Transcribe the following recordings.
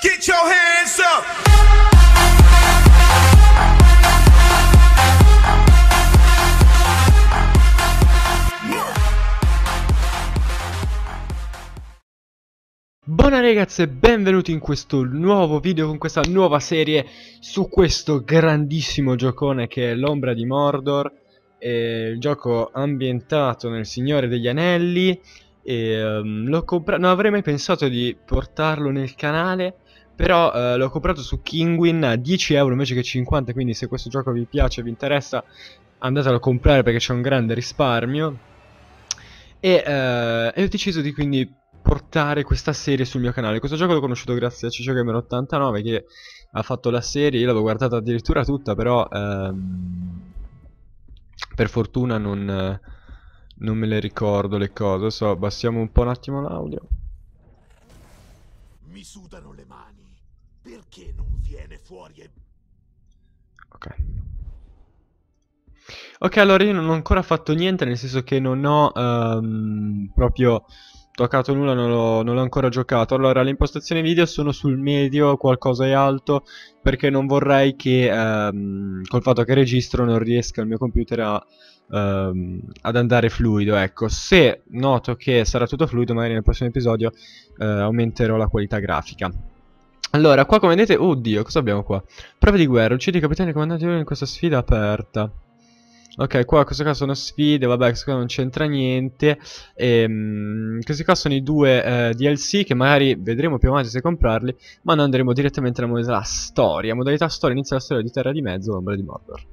Get your hands up! Buona ragazzi e benvenuti in questo nuovo video con questa nuova serie su questo grandissimo giocone che è l'ombra di Mordor eh, il gioco ambientato nel Signore degli Anelli e, um, non avrei mai pensato di portarlo nel canale però eh, l'ho comprato su Kingwin a 10 euro invece che 50, quindi se questo gioco vi piace, vi interessa, andatelo a comprare perché c'è un grande risparmio. E, eh, e ho deciso di quindi portare questa serie sul mio canale. Questo gioco l'ho conosciuto grazie a CiccioGamer89 che ha fatto la serie, io l'avevo guardata addirittura tutta, però ehm, per fortuna non, non, me le ricordo le cose. So, abbassiamo un po' un attimo l'audio. Mi sudano le perché non viene fuori e... Ok. Ok, allora io non ho ancora fatto niente, nel senso che non ho um, proprio toccato nulla, non l'ho, ancora giocato. Allora, le impostazioni video sono sul medio, qualcosa è alto, perché non vorrei che ehm, col fatto che registro non riesca il mio computer a, ehm, ad andare fluido. Ecco, se noto che sarà tutto fluido, magari nel prossimo episodio eh, aumenterò la qualità grafica. Allora, qua come vedete... Oddio, cosa abbiamo qua? Prove di guerra, uccidi i capitani comandati in questa sfida aperta. Ok, qua queste qua sono sfide, vabbè, queste qua non c'entra niente. Ehm, questi qua sono i due eh, DLC che magari vedremo più avanti se comprarli, ma noi andremo direttamente alla modalità storia. Modalità storia inizia la storia di Terra di Mezzo, Ombra di Mordor.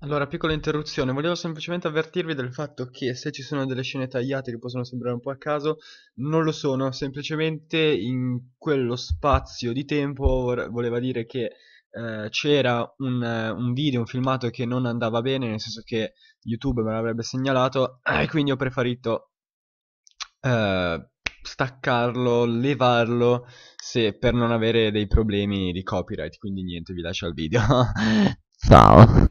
Allora, piccola interruzione, volevo semplicemente avvertirvi del fatto che se ci sono delle scene tagliate che possono sembrare un po' a caso, non lo sono, semplicemente in quello spazio di tempo voleva dire che eh, c'era un, eh, un, video, un filmato che non andava bene, nel senso che YouTube me l'avrebbe segnalato, e quindi ho preferito eh, staccarlo, levarlo, se, per non avere dei problemi di copyright, quindi niente, vi lascio al video. Ciao!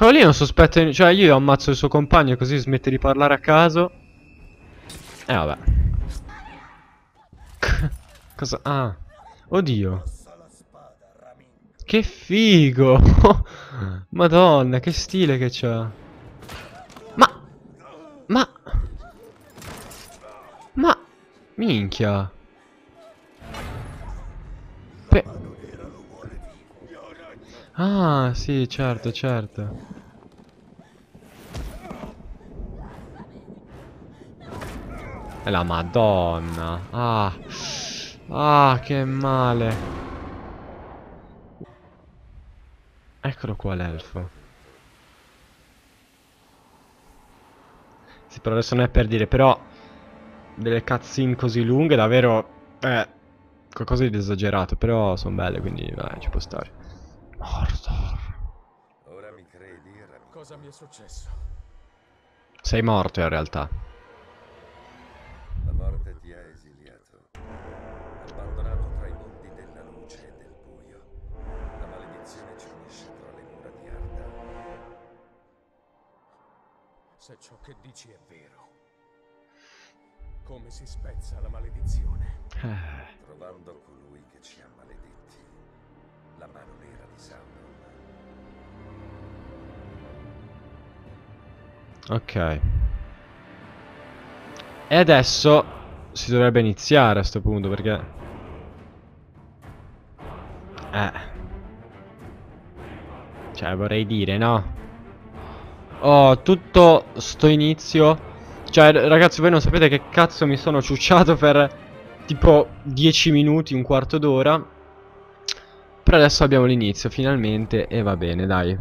Però lì non sospetta... Cioè io ammazzo il suo compagno così smette di parlare a caso. E eh, vabbè. Cosa? Ah. Oddio. Che figo. Madonna, che stile che c'ha. Ma... Ma... Ma... Minchia. Ah, sì, certo, certo. E la madonna. Ah. Ah, che male. Eccolo qua l'elfo. Sì, però adesso non è per dire, però... Delle cutscene così lunghe, davvero... Eh... Qualcosa di esagerato, però sono belle, quindi vai, ci può stare. Mordor. Ora mi credi, Rami? Cosa mi è successo? Sei morto in realtà. La morte ti ha esiliato. Abbandonato tra i mondi della luce e del buio. La maledizione ci unisce tra le mura di Arda. Se ciò che dici è vero, come si spezza la maledizione? Eh. Trovando colui che ci ha maledetti la mano nera di Sauron. Ok. E adesso si dovrebbe iniziare a questo punto perché... Eh. Cioè vorrei dire, no? Oh, tutto sto inizio... Cioè, ragazzi, voi non sapete che cazzo mi sono ciucciato per tipo 10 minuti, un quarto d'ora. Però adesso abbiamo l'inizio finalmente e va bene, dai.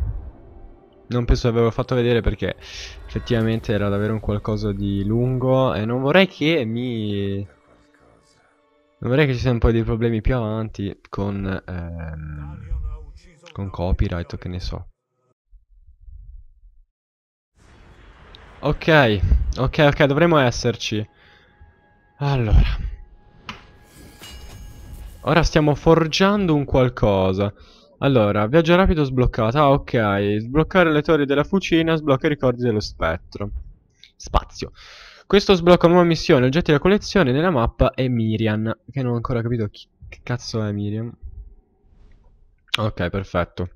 Non penso di averlo fatto vedere perché effettivamente era davvero un qualcosa di lungo e non vorrei che mi... Non vorrei che ci siano un po' dei problemi più avanti con... Ehm, con copyright o che ne so. Ok, ok, ok, dovremmo esserci. Allora... Ora stiamo forgiando un qualcosa. Allora, viaggio rapido sbloccato. Ah, ok. Sbloccare le torri della fucina sblocca i ricordi dello spettro. Spazio. Questo sblocca nuova missione, oggetti della collezione nella mappa è Miriam. Che non ho ancora capito chi che cazzo è Miriam. Ok, perfetto.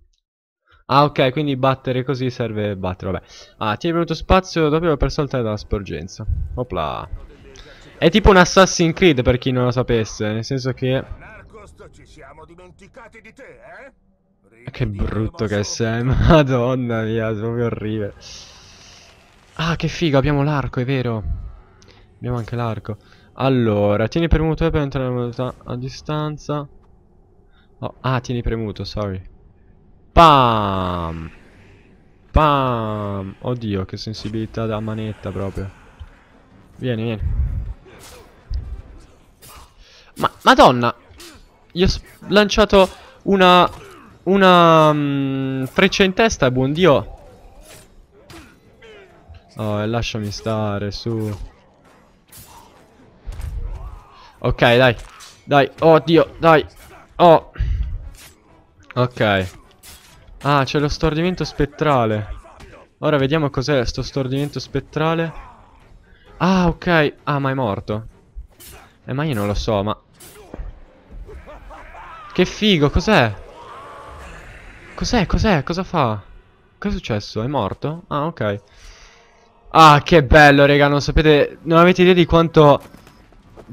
Ah, ok, quindi battere così serve battere, vabbè. Ah, ti è venuto spazio dopo per saltare dalla sporgenza. Opla. È tipo un Assassin's Creed per chi non lo sapesse, nel senso che agosto ci siamo dimenticati di te, eh? che brutto che sei, madonna mia, proprio orribile. Ah, che figo, abbiamo l'arco, è vero. Abbiamo anche l'arco. Allora, tieni premuto eh, per entrare in modalità a distanza. Oh, ah, tieni premuto, sorry. Pam! Pam! Oddio, che sensibilità da manetta proprio. Vieni, vieni. Ma, madonna! Gli ho lanciato una... Una... Um, freccia in testa, buon dio. Oh, e lasciami stare, su. Ok, dai. Dai, oddio, oh dai. Oh. Ok. Ah, c'è lo stordimento spettrale. Ora vediamo cos'è sto stordimento spettrale. Ah, ok. Ah, ma è morto. Eh, ma io non lo so, ma... Che figo, cos'è? Cos'è, cos'è, cosa fa? Cosa è successo? È morto? Ah, ok. Ah, che bello, raga, non sapete... Non avete idea di quanto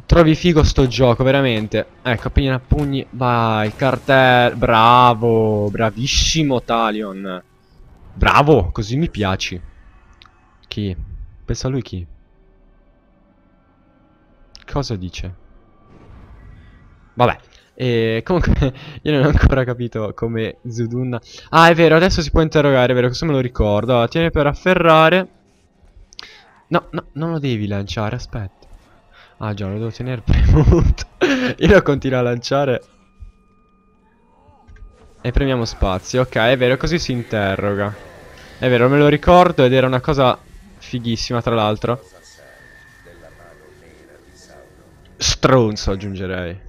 trovi figo sto gioco, veramente. Ecco, appena pugni... Vai, cartello... Bravo, bravissimo Talion. Bravo, così mi piaci. Chi? Pensa a lui chi? Cosa dice? Vabbè. E comunque io non ho ancora capito come Zudun... Ah è vero, adesso si può interrogare, è vero, questo me lo ricordo. Allora, tieni per afferrare. No, no, non lo devi lanciare, aspetta. Ah già, lo devo tenere premuto. io lo continuo a lanciare. E premiamo spazio, ok, è vero, così si interroga. È vero, me lo ricordo ed era una cosa fighissima tra l'altro. Stronzo aggiungerei.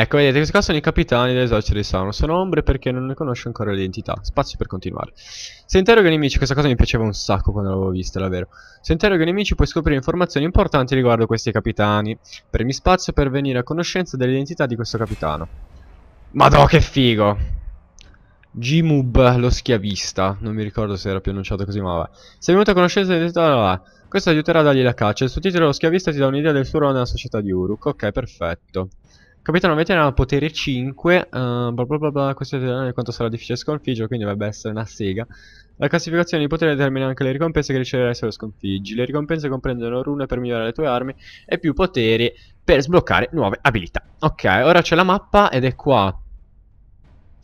Ecco, vedete, questi qua sono i capitani dell'esercito di Sauron. Sono ombre perché non ne conosce ancora l'identità. Spazio per continuare. Se interroga i nemici, questa cosa mi piaceva un sacco quando l'avevo vista, davvero. Se interroga i nemici puoi scoprire informazioni importanti riguardo questi capitani. Premi spazio per venire a conoscenza dell'identità di questo capitano. Madò, che figo! g lo schiavista. Non mi ricordo se era più annunciato così, ma vabbè. Sei venuto a conoscenza dell'identità, vabbè. Questo aiuterà a dargli la caccia. Il suo titolo, lo schiavista, ti dà un'idea del suo ruolo nella società di Uruk. Ok, perfetto. Capitano Meteor ha potere 5, uh, ehm, bla bla bla bla, questo è quanto sarà difficile sconfiggere, quindi dovrebbe essere una sega. La classificazione di potere determina anche le ricompense che riceverai se lo sconfiggi. Le ricompense comprendono rune per migliorare le tue armi e più poteri per sbloccare nuove abilità. Ok, ora c'è la mappa ed è qua.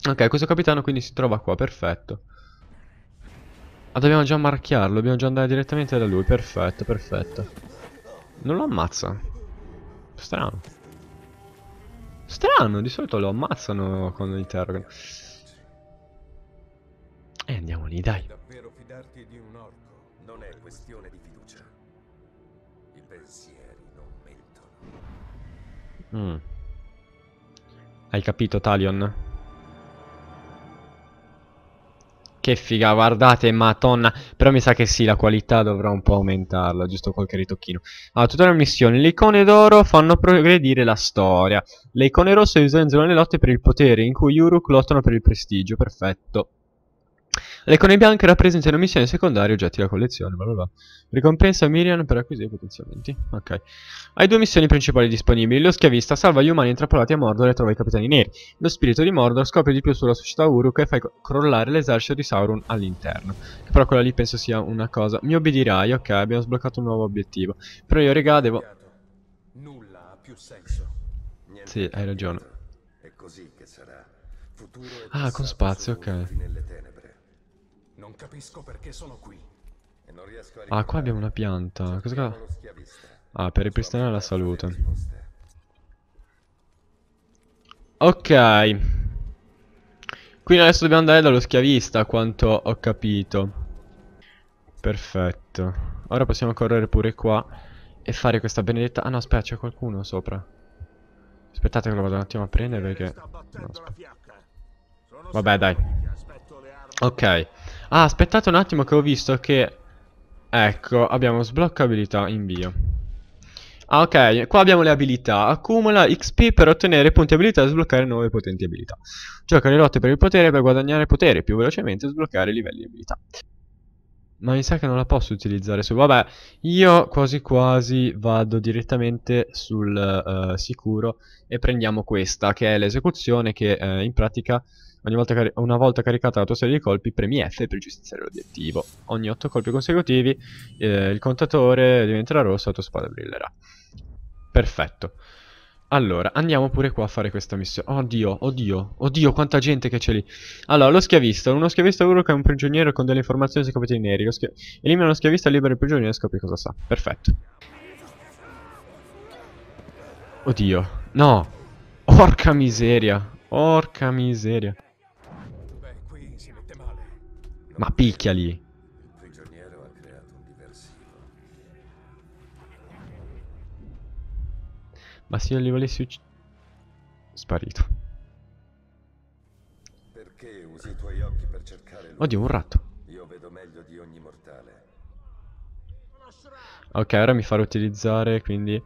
Ok, questo capitano quindi si trova qua, perfetto. Ah, dobbiamo già marchiarlo, dobbiamo già andare direttamente da lui, perfetto, perfetto. Non lo ammazza. Strano. Strano, di solito lo ammazzano quando interrogano. E eh, andiamo lì, dai. Davvero fidarti di un orco non è questione di fiducia. I pensieri non mentono. Mm. Hai capito, Talion? che figa, guardate, madonna. Però mi sa che sì, la qualità dovrà un po' aumentarla, giusto qualche ritocchino. Allora, tutte le missioni. Le icone d'oro fanno progredire la storia. Le icone rosse aiutano le lotte per il potere, in cui Uruk lottano per il prestigio. Perfetto. Le icone bianche rappresentano missioni secondarie, oggetti da collezione, bla bla bla. Ricompensa Miriam per acquisire potenziamenti. Ok. Hai due missioni principali disponibili. Lo schiavista salva gli umani intrappolati a Mordor e trova i capitani neri. Lo spirito di Mordor scopre di più sulla società Uruk e fai crollare l'esercito di Sauron all'interno. però quella lì penso sia una cosa. Mi obbedirai, ok, abbiamo sbloccato un nuovo obiettivo. Però io, regà, devo... Nulla ha più senso. Niente sì, hai ragione. È così che sarà. Futuro ah, con spazio, ok. Non capisco perché sono qui. E non riesco a Ah, qua abbiamo una pianta. Cosa Ah, per ripristinare la salute. Ok. Quindi adesso dobbiamo andare dallo schiavista, a quanto ho capito. Perfetto. Ora possiamo correre pure qua e fare questa benedetta... Ah no, aspetta, c'è qualcuno sopra. Aspettate che lo vado un attimo a prendere eh, perché... No, Vabbè, dai. Ok. Ah, aspettate un attimo che ho visto che... Ecco, abbiamo sbloccabilità, invio. Ah, ok, qua abbiamo le abilità. Accumula XP per ottenere punti abilità e sbloccare nuove potenti abilità. Gioca le lotte per il potere per guadagnare potere più velocemente e sbloccare livelli di abilità. Ma mi sa che non la posso utilizzare su... Vabbè, io quasi quasi vado direttamente sul uh, sicuro e prendiamo questa, che è l'esecuzione che uh, in pratica ogni volta una volta caricata la tua serie di colpi premi F per giustiziare l'obiettivo. Ogni 8 colpi consecutivi eh, il contatore diventerà rosso e la tua spada brillerà. Perfetto. Allora, andiamo pure qua a fare questa missione. Oddio, oddio, oddio, quanta gente che c'è lì. Allora, lo schiavista. Uno schiavista uruca è un prigioniero con delle informazioni sui capelli neri. Lo schia... Elimina lo schiavista, libera il prigioniero e scopri cosa sa. Perfetto. Oddio. No. Orca miseria. Orca miseria. Ma picchiali. Ma se io li volessi uccidere... Sparito. Perché usi i tuoi occhi per cercare lui? Oddio, un ratto. Io vedo meglio di ogni mortale. Ok, ora mi farò utilizzare, quindi...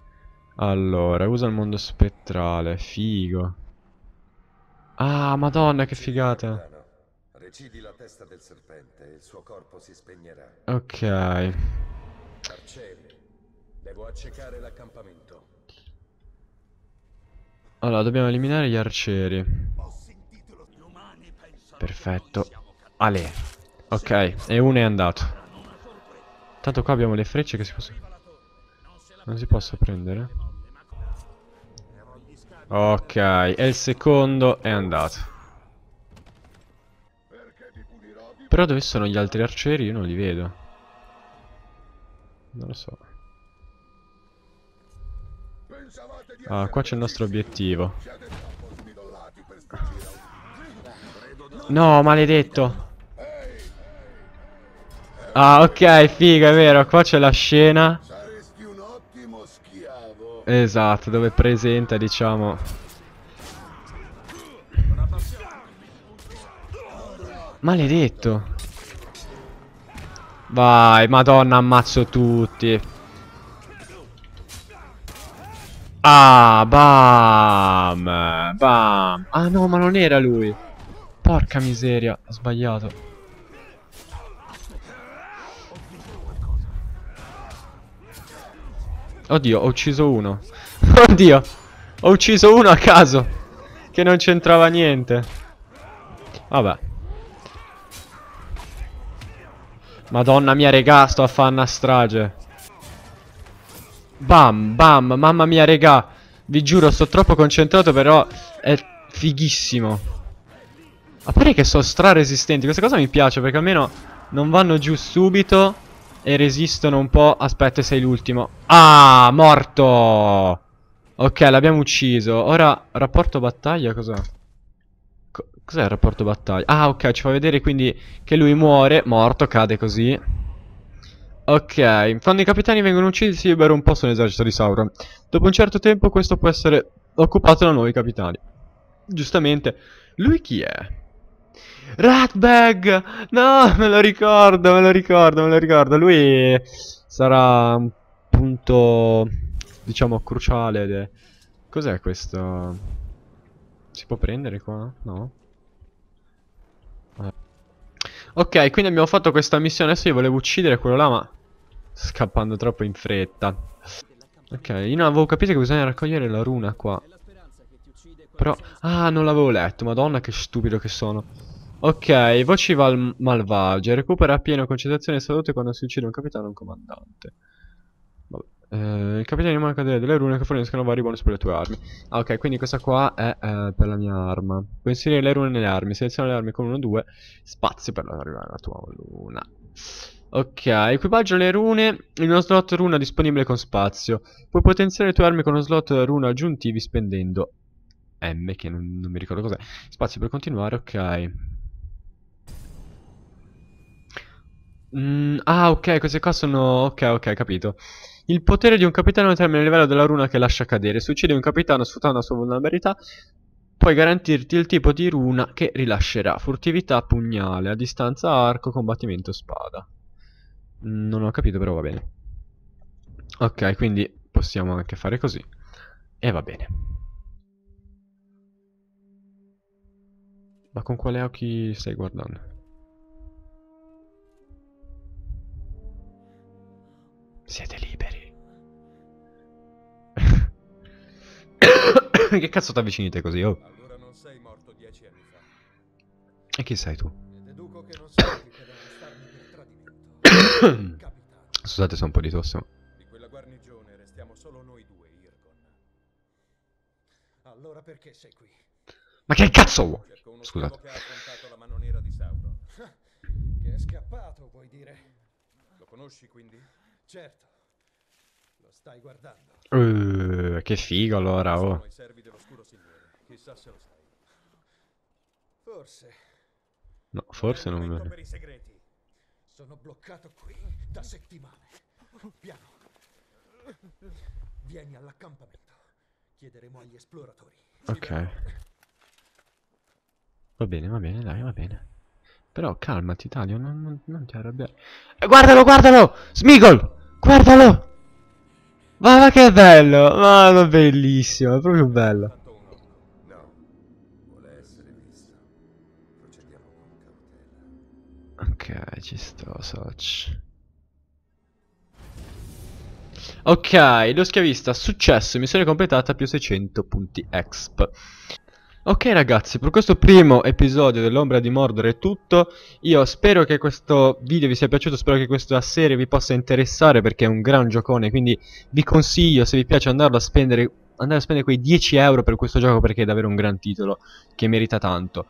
Allora, usa il mondo spettrale, figo. Ah, madonna, che figata. Recidi la testa del serpente e il suo corpo si spegnerà. Ok. Arcieri, devo accecare l'accampamento. Allora, dobbiamo eliminare gli arcieri. Perfetto. Ale. Ok, e uno è andato. Tanto qua abbiamo le frecce che si possono... Non si possono prendere. Ok, e il secondo è andato. Però dove sono gli altri arcieri? Io non li vedo. Non lo so. Ah, qua c'è il nostro obiettivo. No, maledetto. Ah, ok, figa, è vero. Qua c'è la scena. Esatto, dove presenta, diciamo... Maledetto. Vai, madonna, ammazzo tutti. Ah, bam, bam. Ah no, ma non era lui. Porca miseria, ho sbagliato. Oddio, ho ucciso uno. Oddio, ho ucciso uno a caso. Che non c'entrava niente. Vabbè. Madonna mia, regà, sto a fare una strage. Bam, bam, mamma mia, regà. Vi giuro, sto troppo concentrato, però è fighissimo. A parte che sono stra resistenti. Questa cosa mi piace, perché almeno non vanno giù subito e resistono un po'. Aspetta, sei l'ultimo. Ah, morto! Ok, l'abbiamo ucciso. Ora, rapporto battaglia, cos'è? Cos'è il rapporto battaglia? Ah, ok, ci fa vedere quindi che lui muore, morto, cade così. Ok, quando i capitani vengono uccisi si libera un posto nell'esercito di Sauron. Dopo un certo tempo questo può essere occupato da nuovi capitani. Giustamente, lui chi è? Ratbag! No, me lo ricordo, me lo ricordo, me lo ricordo. Lui sarà un punto, diciamo, cruciale. De... Cos'è questo? Si può prendere qua? No? Eh. Ok, quindi abbiamo fatto questa missione. Adesso io volevo uccidere quello là, ma scappando troppo in fretta. Ok, io non avevo capito che bisogna raccogliere la runa qua. Però... Ah, non l'avevo letto. Madonna, che stupido che sono. Ok, voci val malvagie. Recupera appieno concentrazione e salute quando si uccide un capitano o un comandante. Eh, il capitano di manca delle, delle rune che forniscono vari bonus per le tue armi. Ah, ok, quindi questa qua è eh, per la mia arma. Puoi inserire le rune nelle armi. Seleziona le armi con 1-2. Spazio per arrivare alla tua luna. Ok, equipaggio le rune in uno slot runa disponibile con spazio. Puoi potenziare le tue armi con uno slot runa aggiuntivi spendendo M, che non, non mi ricordo cos'è. Spazio per continuare, ok. Mm, ah, ok, queste qua sono... Ok, ok, capito. Il potere di un capitano determina il livello della runa che lascia cadere. Se uccidi un capitano sfruttando la sua vulnerabilità, puoi garantirti il tipo di runa che rilascerà. Furtività, pugnale, a distanza arco, combattimento, spada. Non ho capito, però va bene. Ok, quindi possiamo anche fare così. E va bene. Ma con quale occhi stai guardando? Siete liberi. che cazzo ti avvicinite così, oh? Allora non sei morto dieci anni fa. E chi sei tu? Deduco che non sei Scusate se ho un po' di tosse. Ma... Di quella guarnigione restiamo solo noi due, Irgon. Allora perché sei qui? Ma che cazzo vuoi? Scusate. Che è scappato, vuoi dire? Lo conosci quindi? Certo. Lo stai guardando. Uh, che figo allora, oh. Forse. No, forse non... Per i segreti. Sono bloccato qui da settimane. Piano. Vieni all'accampamento. Chiederemo agli esploratori. Ok. Va bene, va bene, dai, va bene. Però calmati, Taglio, non, non, non, ti arrabbiare. Eh, guardalo, guardalo! Smigol! Guardalo! Ma, che bello! Ma, ma bellissimo, è proprio bello. Ok, ci sto, Soch. Ok, lo schiavista, successo, missione completata più 600 punti exp. Ok ragazzi, per questo primo episodio dell'Ombra di Mordor è tutto. Io spero che questo video vi sia piaciuto, spero che questa serie vi possa interessare perché è un gran giocone, quindi vi consiglio, se vi piace, andarlo a spendere, andare a spendere quei 10 euro per questo gioco perché è davvero un gran titolo che merita tanto.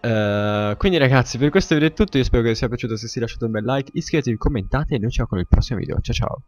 Eh, quindi ragazzi per questo video è tutto, io spero che vi sia piaciuto, se sì lasciate un bel like, iscrivetevi, commentate e noi ci vediamo con il prossimo video, ciao ciao!